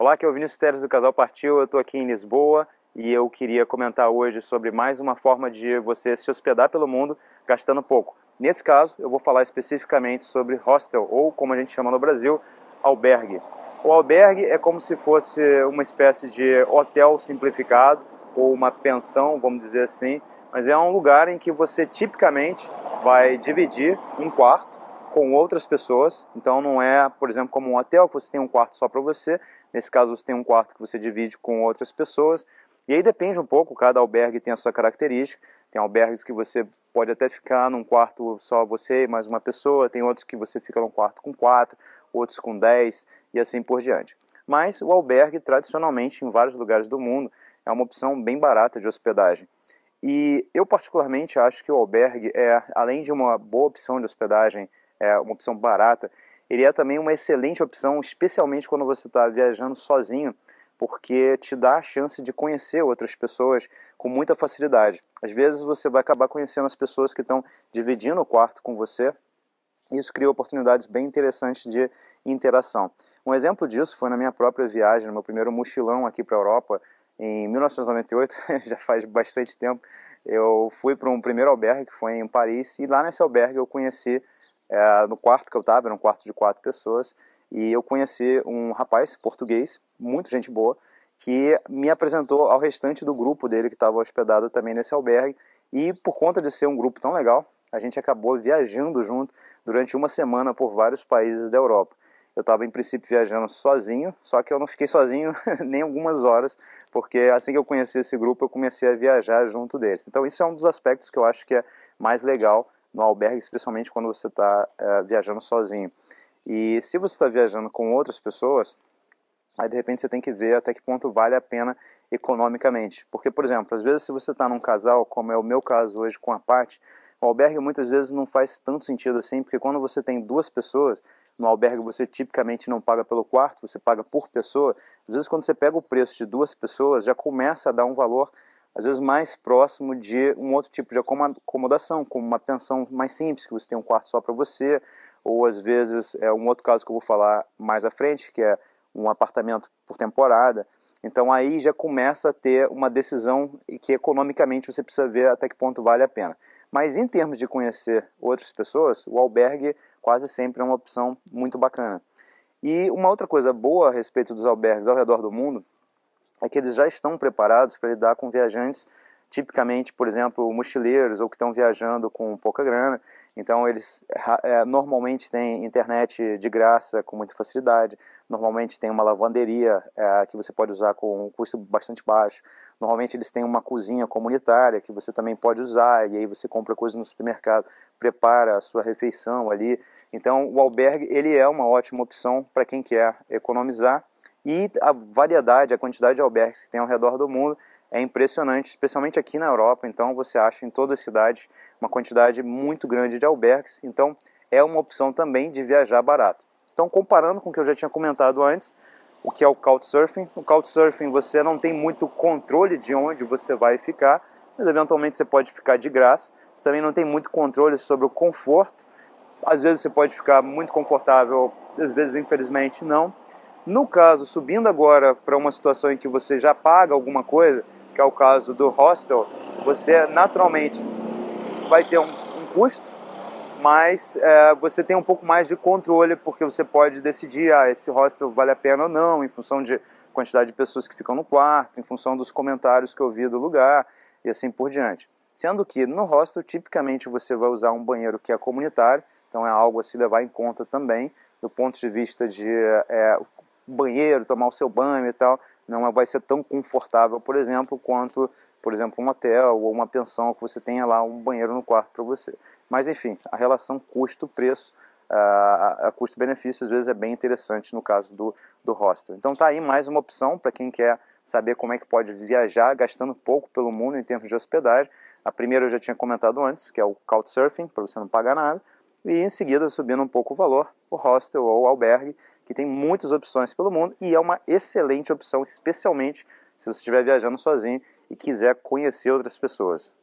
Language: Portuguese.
Olá, aqui é o Vinícius Teres do Casal Partiu, eu estou aqui em Lisboa e eu queria comentar hoje sobre mais uma forma de você se hospedar pelo mundo gastando pouco. Nesse caso, eu vou falar especificamente sobre hostel, ou como a gente chama no Brasil, albergue. O albergue é como se fosse uma espécie de hotel simplificado, ou uma pensão, vamos dizer assim, mas é um lugar em que você tipicamente vai dividir um quarto com outras pessoas. Então não é, por exemplo, como um hotel que você tem um quarto só para você. Nesse caso você tem um quarto que você divide com outras pessoas. E aí depende um pouco, cada albergue tem a sua característica. Tem albergues que você pode até ficar num quarto só você e mais uma pessoa, tem outros que você fica num quarto com quatro, outros com dez e assim por diante. Mas o albergue, tradicionalmente, em vários lugares do mundo, é uma opção bem barata de hospedagem. E eu, particularmente, acho que o albergue é, além de uma boa opção de hospedagem é uma opção barata. Ele é também uma excelente opção, especialmente quando você está viajando sozinho, porque te dá a chance de conhecer outras pessoas com muita facilidade. Às vezes você vai acabar conhecendo as pessoas que estão dividindo o quarto com você, isso cria oportunidades bem interessantes de interação. Um exemplo disso foi na minha própria viagem, no meu primeiro mochilão aqui para a Europa, em 1998, já faz bastante tempo. Eu fui para um primeiro albergue que foi em Paris, e lá nesse albergue eu conheci é, no quarto que eu estava, era um quarto de quatro pessoas, e eu conheci um rapaz português, muito gente boa, que me apresentou ao restante do grupo dele que estava hospedado também nesse albergue, e por conta de ser um grupo tão legal, a gente acabou viajando junto durante uma semana por vários países da Europa. Eu estava em princípio viajando sozinho, só que eu não fiquei sozinho nem algumas horas, porque assim que eu conheci esse grupo eu comecei a viajar junto deles. Então isso é um dos aspectos que eu acho que é mais legal no albergue, especialmente quando você está eh, viajando sozinho. E se você está viajando com outras pessoas, aí de repente você tem que ver até que ponto vale a pena economicamente. Porque, por exemplo, às vezes se você está num casal, como é o meu caso hoje com a parte, o albergue muitas vezes não faz tanto sentido assim, porque quando você tem duas pessoas, no albergue você tipicamente não paga pelo quarto, você paga por pessoa. Às vezes quando você pega o preço de duas pessoas, já começa a dar um valor às vezes mais próximo de um outro tipo de acomodação, como uma pensão mais simples, que você tem um quarto só para você, ou às vezes é um outro caso que eu vou falar mais à frente, que é um apartamento por temporada. Então aí já começa a ter uma decisão que economicamente você precisa ver até que ponto vale a pena. Mas em termos de conhecer outras pessoas, o albergue quase sempre é uma opção muito bacana. E uma outra coisa boa a respeito dos albergues ao redor do mundo é que eles já estão preparados para lidar com viajantes tipicamente, por exemplo, mochileiros ou que estão viajando com pouca grana. Então, eles é, normalmente têm internet de graça com muita facilidade, normalmente tem uma lavanderia é, que você pode usar com um custo bastante baixo, normalmente eles têm uma cozinha comunitária que você também pode usar, e aí você compra coisas no supermercado, prepara a sua refeição ali. Então, o albergue ele é uma ótima opção para quem quer economizar e a variedade, a quantidade de albergues que tem ao redor do mundo é impressionante, especialmente aqui na Europa. Então você acha em todas as cidades uma quantidade muito grande de albergues. Então é uma opção também de viajar barato. Então comparando com o que eu já tinha comentado antes, o que é o Couchsurfing? O Couchsurfing você não tem muito controle de onde você vai ficar, mas eventualmente você pode ficar de graça. Você também não tem muito controle sobre o conforto. Às vezes você pode ficar muito confortável, às vezes infelizmente não. No caso, subindo agora para uma situação em que você já paga alguma coisa, que é o caso do hostel, você naturalmente vai ter um, um custo, mas é, você tem um pouco mais de controle porque você pode decidir ah, esse hostel vale a pena ou não, em função de quantidade de pessoas que ficam no quarto, em função dos comentários que eu vi do lugar e assim por diante. Sendo que no hostel, tipicamente, você vai usar um banheiro que é comunitário, então é algo a se levar em conta também, do ponto de vista de é, banheiro, tomar o seu banho e tal, não vai ser tão confortável, por exemplo, quanto, por exemplo, um hotel ou uma pensão que você tenha lá um banheiro no quarto para você. Mas enfim, a relação custo-preço, a, custo-benefício às vezes é bem interessante no caso do, do hostel. Então tá aí mais uma opção para quem quer saber como é que pode viajar gastando pouco pelo mundo em termos de hospedagem. A primeira eu já tinha comentado antes, que é o Couchsurfing, para você não pagar nada e em seguida subindo um pouco o valor, o hostel ou o albergue, que tem muitas opções pelo mundo e é uma excelente opção, especialmente se você estiver viajando sozinho e quiser conhecer outras pessoas.